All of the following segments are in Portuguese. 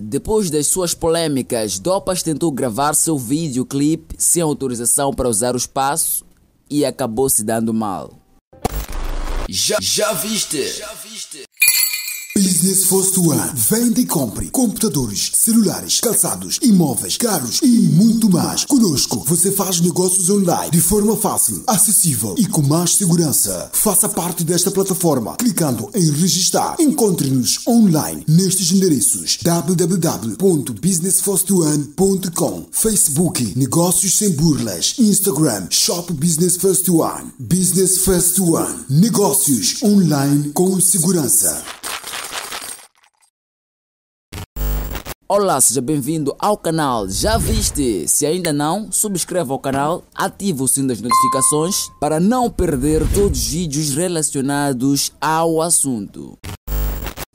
Depois das suas polêmicas, Dopas tentou gravar seu videoclipe sem autorização para usar o espaço e acabou se dando mal. Já, já viste? Já viste? Business First One vende e compre computadores, celulares, calçados, imóveis, carros e muito mais. Conosco você faz negócios online de forma fácil, acessível e com mais segurança. Faça parte desta plataforma clicando em registrar. Encontre-nos online nestes endereços www.businessfirstone.com, Facebook Negócios sem burlas, Instagram Shop Business First One, Business First One, negócios online com segurança. Olá, seja bem-vindo ao canal Já Viste? Se ainda não, subscreva o canal, ative o sino das notificações para não perder todos os vídeos relacionados ao assunto.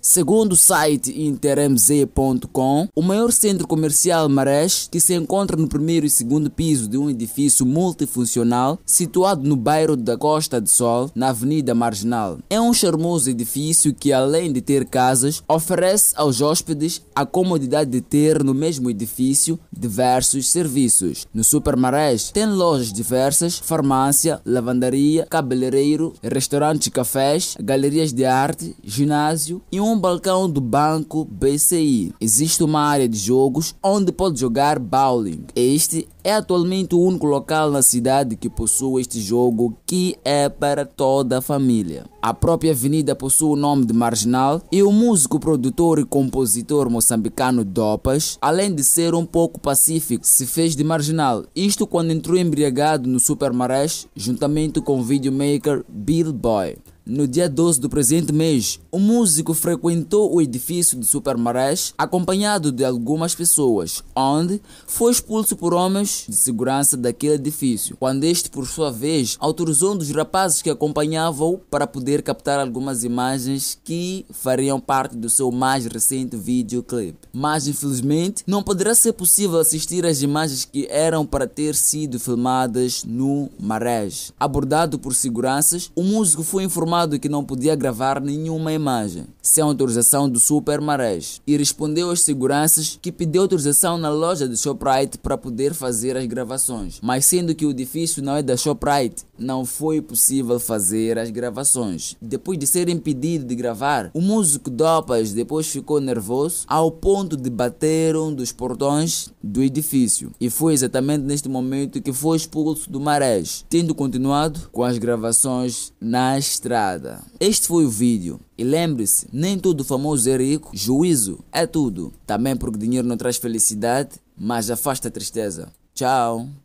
Segundo o site intermz.com, o maior centro comercial Marés, que se encontra no primeiro e segundo piso de um edifício multifuncional situado no bairro da Costa do Sol, na Avenida Marginal, é um charmoso edifício que, além de ter casas, oferece aos hóspedes a comodidade de ter no mesmo edifício diversos serviços. No Super Marés tem lojas diversas, farmácia, lavandaria, cabeleireiro, restaurantes, e cafés, galerias de arte, ginásio e um um balcão do banco BCI. Existe uma área de jogos onde pode jogar bowling. Este é atualmente o único local na cidade que possui este jogo que é para toda a família. A própria avenida possui o nome de Marginal e o músico, produtor e compositor moçambicano Dopas, além de ser um pouco pacífico, se fez de Marginal. Isto quando entrou embriagado no Super Marés, juntamente com o videomaker Bill Boy. No dia 12 do presente mês, o músico frequentou o edifício de Supermarés acompanhado de algumas pessoas, onde foi expulso por homens de segurança daquele edifício, quando este, por sua vez, autorizou um dos rapazes que acompanhavam para poder captar algumas imagens que fariam parte do seu mais recente videoclipe. Mas, infelizmente, não poderá ser possível assistir às imagens que eram para ter sido filmadas no Marés. Abordado por seguranças, o músico foi informado informado que não podia gravar nenhuma imagem sem autorização do Supermarés e respondeu às seguranças que pediu autorização na loja de Shoprite para poder fazer as gravações. Mas sendo que o edifício não é da Shoprite, não foi possível fazer as gravações. Depois de ser impedido de gravar, o músico Dopas depois ficou nervoso ao ponto de bater um dos portões do edifício. E foi exatamente neste momento que foi expulso do Marés, tendo continuado com as gravações na estrada. Este foi o vídeo. E lembre-se, nem tudo famoso é rico, juízo é tudo. Também porque dinheiro não traz felicidade, mas afasta a tristeza. Tchau.